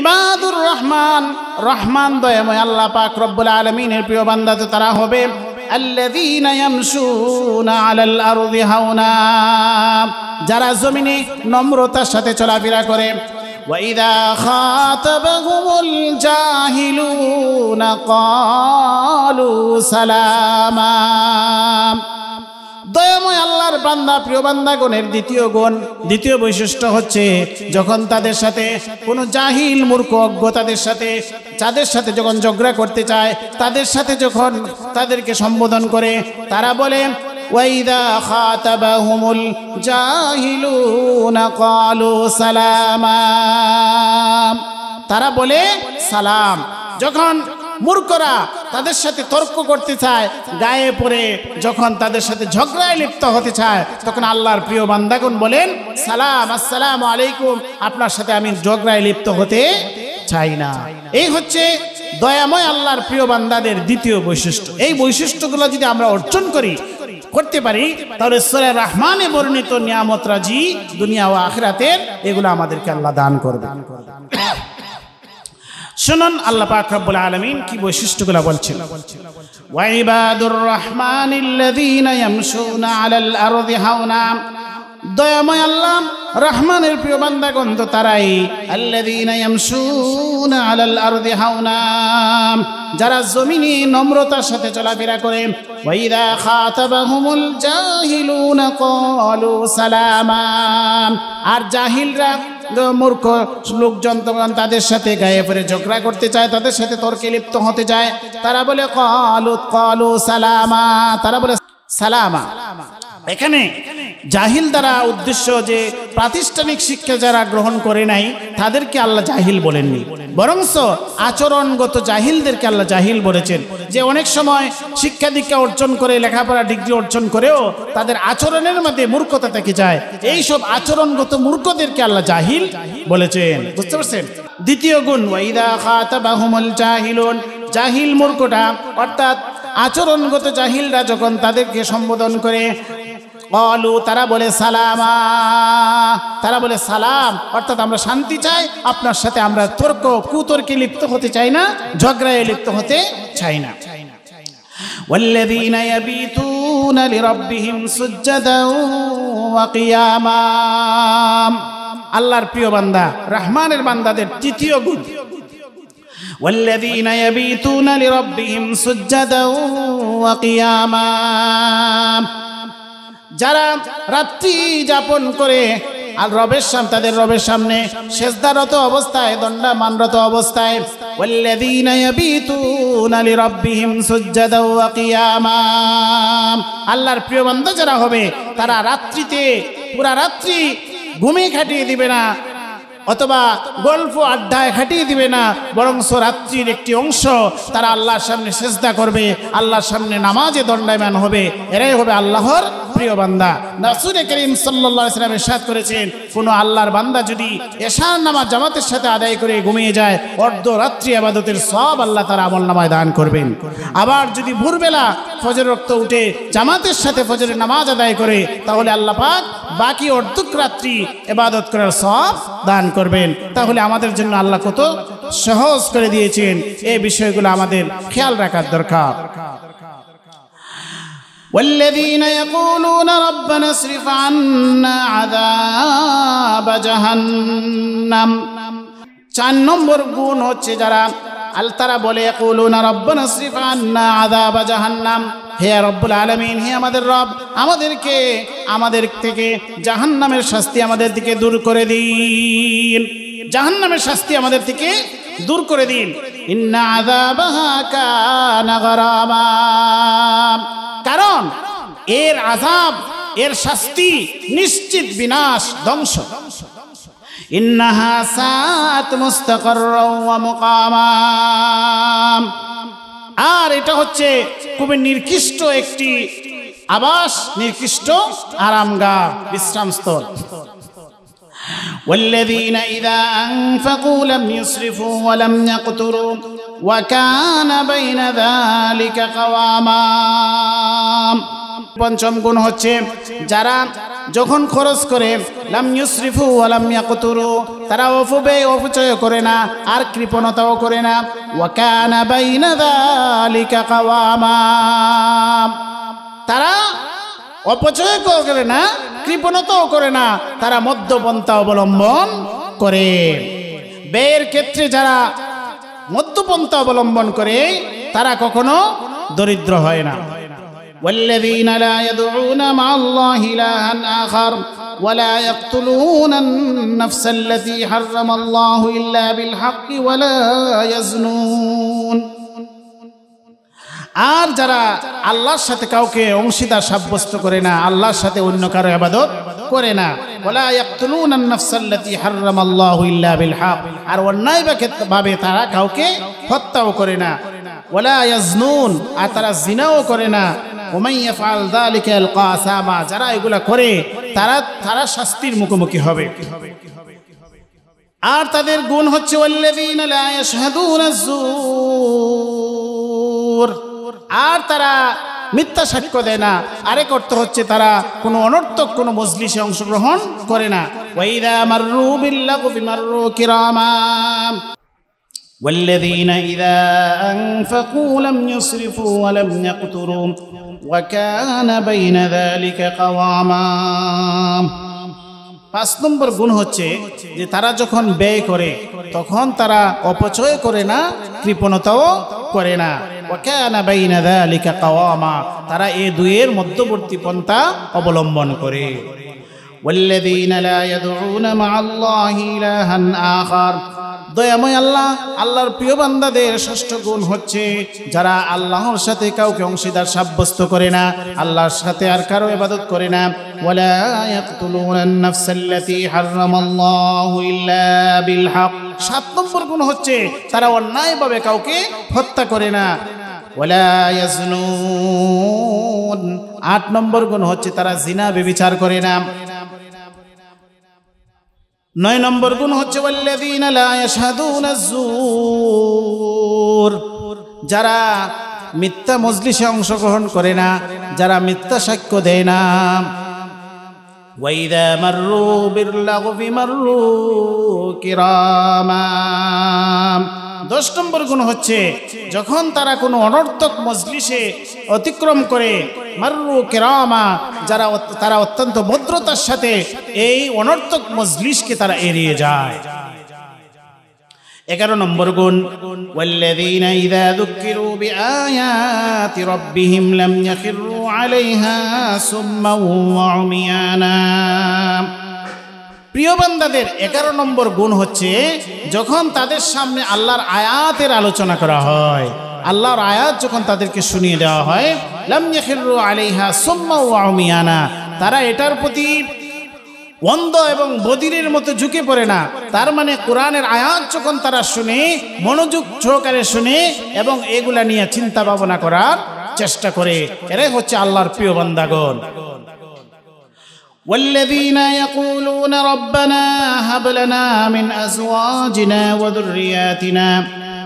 ইবাদুর রহমান রহমান দয়াময় আল্লাহ পাক রব্বুল আলমিনের প্রিয় বান্দাতে তারা হবে যারা জমিনে নম্রতার সাথে চলাফেরা করে وإذا দয়াময় আল্লাহর বান্দা প্রিয় বান্দাগণের দ্বিতীয় গুণ দ্বিতীয় বৈশিষ্ট্য হচ্ছে যখন তাদের সাথে কোনো জাহিল মূর্খ অজ্ঞ তাদের সাথে যাদের সাথে যখন ঝগড়া করতে চায় তাদের সাথে যখন তাদেরকে সম্বোধন করে তারা বলে ওয়াইদা তারা বলে সালাম যখন মূর্খরা তাদের সাথে তর্ক করতে চায় গায়ে পড়ে যখন তাদের সাথে ঝগড়ায় লিপ্ত হতে চায় তখন আল্লাহর প্রিয় বান্দাগুন বলেন সালাম আসসালাম আলাইকুম আপনার সাথে আমি ঝগড়ায় লিপ্ত হতে চাই না এই হচ্ছে দয়াময় আল্লাহর প্রিয় বান্দাদের দ্বিতীয় বৈশিষ্ট্য এই বৈশিষ্ট্যগুলো যদি আমরা অর্জন করি করতে পারি তাহলে সরে রহমানে বর্ণিত নিয়ামত রাজি দুনিয়া ও আখরাতের এগুলো আমাদেরকে আল্লাহ দান করবে শুনুন আল্লাহ পাক রব্বুল আলামিন কি বৈশিষ্ট্যগুলো বলছেন ওয়াইবাদুর রহমানিল্লাযীনা ইয়ামশুনা আলাল আরদি হাওনা দয়াময় আল্লাহ রহমানের প্রিয় বান্দাগণ তো তারাই আল্লাহ যারা জমিনে নম্রতার সাথে চলাফেরা করে আর জাহিলরা মূর্খ লোকজন তখন তাদের সাথে গায়ে পরে ঝগড়া করতে চায় তাদের সাথে তর্কে লিপ্ত হতে চায় তারা বলে কলু কলু সালামা তারা বলে সালামা এখানে জাহিল দ্বারা উদ্দেশ্য যে প্রাতিষ্ঠানিক শিক্ষা যারা গ্রহণ করে নাই তাদেরকে আল্লাহ জাহিল বলেননি বরংস আচরণগত জাহিলদেরকে আল্লাহ জাহিল বলেছেন যে অনেক সময় শিক্ষা দীক্ষা অর্জন করে লেখাপড়া ডিগ্রি অর্জন করেও তাদের আচরণের মধ্যে মূর্খতা থেকে যায় এই সব আচরণগত মূর্খদেরকে আল্লাহ জাহিল বলেছেন বুঝতে পারছেন দ্বিতীয় গুণ ওয়াইদা খাতা জাহিলুন জাহিল মূর্খটা অর্থাৎ আচরণগত জাহিলরা যখন তাদেরকে সম্বোধন করে বলু তারা বলে সালামা তারা বলে সালাম অর্থাৎ আমরা শান্তি চাই আপনার সাথে আমরা তর্ক কুতর্কে লিপ্ত হতে চাই না ঝগড়ায় লিপ্ত হতে চাই না আল্লাহর প্রিয় বান্দা রহমানের বান্দাদের তৃতীয় গুণ والذين يبيتون لربهم سجدا وقياما যারা রাত্রি যাপন করে আর রবের সামনে তাদের রবের সামনে সেজদারত অবস্থায় মানরত অবস্থায় আল্লাহর প্রিয় বন্ধ যারা হবে তারা রাত্রিতে পুরা রাত্রি ঘুমিয়ে খাটিয়ে দিবে না অথবা গল্প আড্ডায় খাটিয়ে দিবে না বরং রাত্রির একটি অংশ তারা আল্লাহর সামনে চেষ্টা করবে আল্লাহর সামনে নামাজে দণ্ডায়মান হবে এরাই হবে আল্লাহর প্রিয় বান্দা রাসুরে করিম সাল্লাহ ইসলাম করেছেন কোনো আল্লাহর বান্দা যদি এশার নামাজ জামাতের সাথে আদায় করে ঘুমিয়ে যায় অর্ধরাত্রি আবাদতের সব আল্লাহ তারা আমল নামায় দান করবেন আবার যদি ভোরবেলা ফজর রক্ত উঠে জামাতের সাথে ফজরের নামাজ আদায় করে তাহলে আল্লাহ পাক বাকি অর্ধক রাত্রি এবাদত করার সব দান করবেন তাহলে আমাদের জন্য আল্লাহ কত সহজ করে দিয়েছেন এই বিষয়গুলো আমাদের খেয়াল রাখার দরকার والذين يقولون ربنا اصرف عنا عذاب جهنم চার নম্বর গুণ হচ্ছে যারা আল তারা বলে يقولون ربنا اصرف عنا عذاب جهنم হে রব্বুল আলমিন হে আমাদের রব আমাদেরকে আমাদের থেকে জাহান্নামের শাস্তি আমাদের দিকে দূর করে দিন জাহান্নামের শাস্তি আমাদের থেকে দূর করে দিন কারণ এর আজাব এর শাস্তি নিশ্চিত বিনাশ ধ্বংস ইন্নাহা সাত মুস্তাকর মুকামাম আর এটা হচ্ছে খুবই নির্কৃষ্ট একটি আবাস নির্কৃষ্ট আরামগা বিশ্রামস্থল والذين إذا أنفقوا لم يسرفوا ولم يقتروا وكان بين ذلك قواما পঞ্চম গুণ হচ্ছে যারা যখন খরচ করে ওয়ালাম তারা অপব্যয় অপচয় করে না আর কৃপণতাও করে না তারা অপচয় করে না কৃপণতাও করে না তারা মধ্যপন্থা অবলম্বন করে ব্যয়ের ক্ষেত্রে যারা মধ্যপন্থা অবলম্বন করে তারা কখনো দরিদ্র হয় না والذين لا يدعون مع الله إلها آخر ولا يقتلون النفس التي حرم الله إلا بالحق ولا يزنون আর যারা আল্লাহর সাথে কাউকে অংশীদার সাব্যস্ত করে না আল্লাহর সাথে অন্য কারো আবাদত করে না ওলা ইয়াকতুলুন আন-নাফসাল্লাতী হারামাল্লাহু ইল্লা বিল হক আর অন্যায় ভাবে তারা কাউকে হত্যাও করে না ওলা ইয়াজনুন আর তারা জিনাও করে না যারা এগুলা করে তারা তারা শাস্তির মুখোমুখি হবে আর তাদের গুণ হচ্ছে আর তারা মিথ্যা সাক্ষ্য দেয় না আরেক অর্থ হচ্ছে তারা কোনো অনর্থক কোনো মজলিসে অংশগ্রহণ করে না والذين إذا أنفقوا لم يسرفوا ولم يقتروا وكان بين ذلك قواما পাঁচ নম্বর গুণ হচ্ছে যে তারা যখন ব্যয় করে তখন তারা অপচয় করে না কৃপণতাও করে না তারা এ দুয়ের মধ্যবর্তী পন্থা অবলম্বন করে والذين لا يدعون مع الله إلها آخر দয়াময় আল্লাহ আল্লাহর প্রিয় বান্দাদের ষষ্ঠ গুণ হচ্ছে যারা আল্লাহর সাথে কাউকে অংশীদার সাব্যস্ত করে না আল্লাহর সাথে আর কারো ইবাদত করে না ولا يقتلون النفس التي حرم الله إلا সাত নম্বর গুণ হচ্ছে তারা অন্যায়ভাবে কাউকে হত্যা করে না ولا يزنون আট নম্বর গুণ হচ্ছে তারা জিনা বিবিচার করে না নয় নম্বর গুণ হচ্ছে যারা মিথ্যা মজলিসে অংশগ্রহণ করে না যারা মিথ্যা সাক্ষ্য দেয় না কিরামাম দশ নম্বর গুণ হচ্ছে যখন তারা কোনো অনর্থক মজলিসে অতিক্রম করে মারু কেরামা যারা তারা অত্যন্ত ভদ্রতার সাথে এই অনর্থক মজলিসকে তারা এড়িয়ে যায় এগারো নম্বর গুণ والذين إذا প্রিয় বান্দাদের এগারো নম্বর গুণ হচ্ছে যখন তাদের সামনে আল্লাহর আয়াতের আলোচনা করা হয় আল্লাহর আয়াত যখন তাদেরকে শুনিয়ে দেওয়া হয় আলিহা সোম্মা তারা এটার প্রতি অন্ধ এবং বদিরের মতো ঝুঁকে পড়ে না তার মানে কোরআনের আয়াত যখন তারা শুনে মনোযোগ সহকারে শুনে এবং এগুলা নিয়ে চিন্তা ভাবনা করার চেষ্টা করে এরাই হচ্ছে আল্লাহর প্রিয় বান্দাগণ والذين يقولون ربنا هب لنا من أزواجنا وذرياتنا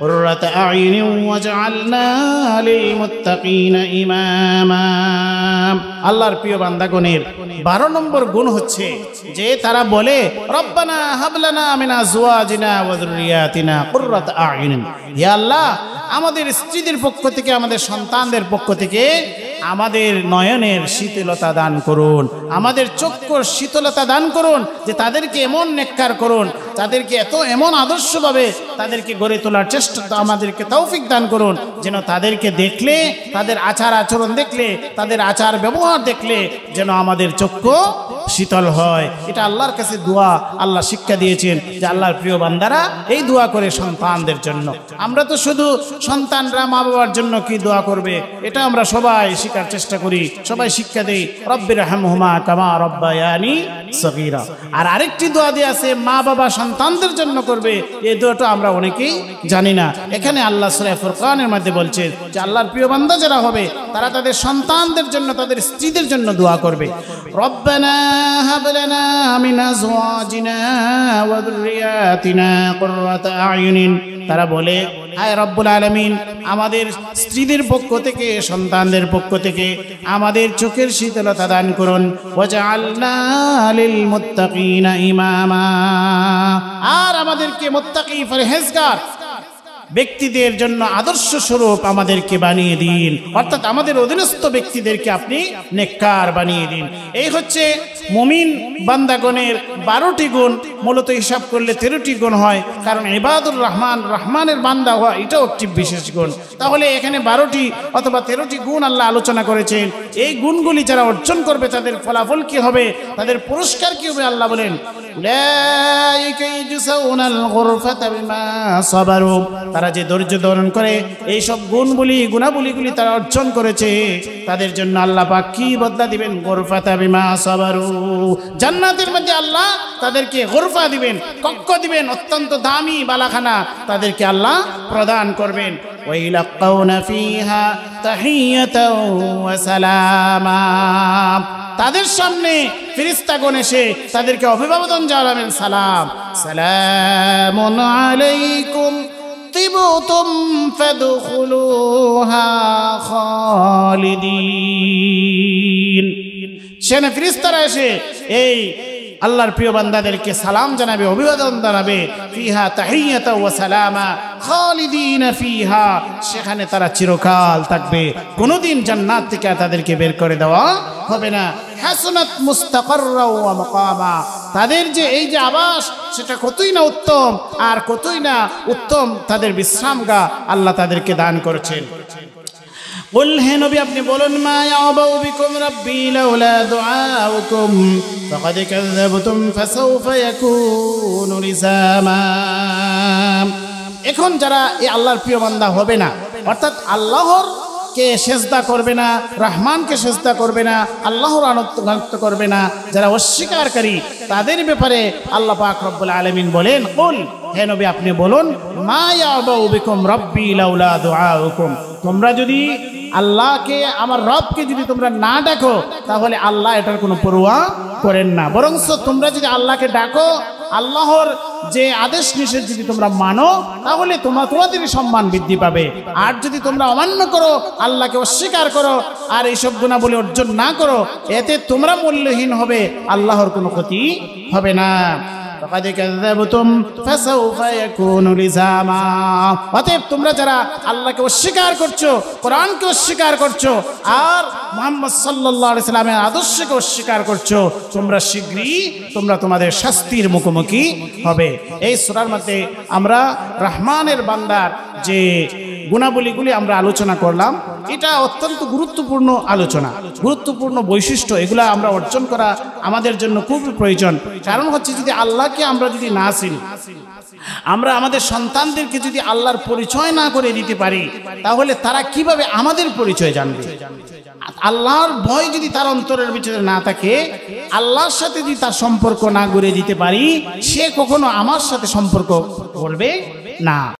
قرة أعين وجعلنا للمتقين إماما আল্লাহর প্রিয় বান্দাগণের বারো নম্বর গুণ হচ্ছে যে তারা বলে রব্বানা হাবলানা মিনা জুয়াজিনা ওয়াদুরিয়াতিনা কুররাত আইন হে আল্লাহ আমাদের স্ত্রীদের পক্ষ থেকে আমাদের সন্তানদের পক্ষ থেকে আমাদের নয়নের শীতলতা দান করুন আমাদের চক্ষুর শীতলতা দান করুন যে তাদেরকে এমন নেককার করুন তাদেরকে এত এমন আদর্শভাবে তাদেরকে গড়ে তোলার চেষ্টা আমাদেরকে তৌফিক দান করুন যেন তাদেরকে দেখলে তাদের আচার আচরণ দেখলে তাদের আচার ব্যবহার দেখলে যেন আমাদের চক্ষু শীতল হয় এটা আল্লাহর কাছে দোয়া আল্লাহ শিক্ষা দিয়েছেন যে আল্লাহর প্রিয় বান্দারা এই দোয়া করে সন্তানদের জন্য আমরা তো শুধু সন্তানরা মা বাবার জন্য কি দোয়া করবে এটা আমরা সবাই শেখার চেষ্টা করি সবাই শিক্ষা দেই রব্বির রহমহুমা কামা রব্বায়ানি সগীরা আর আরেকটি দোয়া দিয়ে আছে মা বাবা সন্তানদের জন্য করবে এই দোয়াটা আমরা অনেকেই জানি না এখানে আল্লাহ সুরায় ফুরকানের মধ্যে বলছে যে আল্লাহর প্রিয় বান্দা যারা হবে তারা তাদের সন্তানদের জন্য তাদের স্ত্রীদের জন্য দোয়া করবে রব্বানা ربنا هب لنا من أزواجنا وذرياتنا قرة أعين তারা বলে হায় রব্বুল আলমিন আমাদের স্ত্রীদের পক্ষ থেকে সন্তানদের পক্ষ থেকে আমাদের চোখের শীতলতা দান করুন ইমামা আর আমাদেরকে মোত্তাকি ফরহেজগার ব্যক্তিদের জন্য আদর্শ স্বরূপ আমাদেরকে বানিয়ে দিন অর্থাৎ আমাদের অধীনস্থ ব্যক্তিদেরকে আপনি নেককার বানিয়ে দিন এই হচ্ছে মুমিন বান্দাগণের বারোটি গুণ মূলত হিসাব করলে তেরোটি গুণ হয় কারণ এবাদুর রহমান রহমানের বান্দা হওয়া এটাও একটি বিশেষ গুণ তাহলে এখানে বারোটি অথবা তেরোটি গুণ আল্লাহ আলোচনা করেছেন এই গুণগুলি যারা অর্জন করবে তাদের ফলাফল কি হবে তাদের পুরস্কার কি হবে আল্লাহ বলেন তারা যে ধৈর্য ধারণ করে এই সব গুণগুলি গুণাবলীগুলি তারা অর্জন করেছে তাদের জন্য আল্লাহ পাক কি বদলা দিবেন গোরফাতা বিমা সবারু জান্নাতের মধ্যে আল্লাহ তাদেরকে গোরফা দিবেন কক্ষ দিবেন অত্যন্ত দামি বালাখানা তাদেরকে আল্লাহ প্রদান করবেন তাদের সামনে ফিরিস্তাগণ এসে তাদেরকে অভিভাবন জানাবেন সালাম সালাম আলাইকুম طبتم فادخلوها خالدين সেখানে ফিরিস্তারা এসে এই আল্লাহর প্রিয় বান্দাদেরকে সালাম জানাবে অভিবাদন জানাবে ফিহা তাহিয়াতা ওয়া সালামা খালিদিন ফিহা সেখানে তারা চিরকাল থাকবে কোনোদিন জান্নাত থেকে তাদেরকে বের করে দেওয়া হবে না হাসনাত মুস্তাকাররা ওয়া মাকামা তাদের যে এই যে আবাস সেটা কতই না উত্তম আর কতই না উত্তম তাদের বিশ্রামগা আল্লাহ তাদেরকে দান করেছেন قل হে নবী আপনি বলুন মা ইয়াবাউ বিকুম রাব্বি লাউলা দুআউকুম ফাকাদ কাযাবতুম ফাসাউফা ইয়াকুনু এখন যারা এই আল্লাহর প্রিয় বান্দা হবে না অর্থাৎ আল্লাহর কে সেজদা করবে না রহমানকে সেজদা করবে না আল্লাহর আনত্ব করবে না যারা অস্বীকারকারী তাদের ব্যাপারে আল্লাহ পাক রব্বুল আলমিন বলেন বল হে নবী আপনি বলুন মা ইয়াবাউ বিকুম রব্বি লাউলা দুআউকুম তোমরা যদি আল্লাহকে আমার রবকে যদি তোমরা না ডাকো তাহলে আল্লাহ এটার কোনো পড়ুয়া করেন না বরংস তোমরা যদি আল্লাহকে ডাকো আল্লাহর যে আদেশ নিষেধ যদি তোমরা মানো তাহলে তোমরা তোমাদেরই সম্মান বৃদ্ধি পাবে আর যদি তোমরা অমান্য করো আল্লাহকে অস্বীকার করো আর এইসব গুণাবলী অর্জন না করো এতে তোমরা মূল্যহীন হবে আল্লাহর কোনো ক্ষতি হবে না فقد كذبتم فسوف يكون لزاما অতএব তোমরা যারা আল্লাহকে অস্বীকার করছো কোরআনকে অস্বীকার করছো আর মোহাম্মদ সাল্লাল্লাহু আলাইহি সাল্লামের আদর্শকে অস্বীকার করছো তোমরা শীঘ্রই তোমরা তোমাদের শাস্তির মুখোমুখি হবে এই সূরার মধ্যে আমরা রহমানের বান্দার যে গুণাবলীগুলি আমরা আলোচনা করলাম এটা অত্যন্ত গুরুত্বপূর্ণ আলোচনা গুরুত্বপূর্ণ বৈশিষ্ট্য এগুলা আমরা অর্জন করা আমাদের জন্য খুব প্রয়োজন কারণ হচ্ছে যদি আল্লাহকে আমরা যদি না চিনি আমরা আমাদের সন্তানদেরকে যদি আল্লাহর পরিচয় না করে দিতে পারি তাহলে তারা কিভাবে আমাদের পরিচয় জানবে আল্লাহর ভয় যদি তার অন্তরের ভিতরে না থাকে আল্লাহর সাথে যদি তার সম্পর্ক না গড়ে দিতে পারি সে কখনো আমার সাথে সম্পর্ক করবে না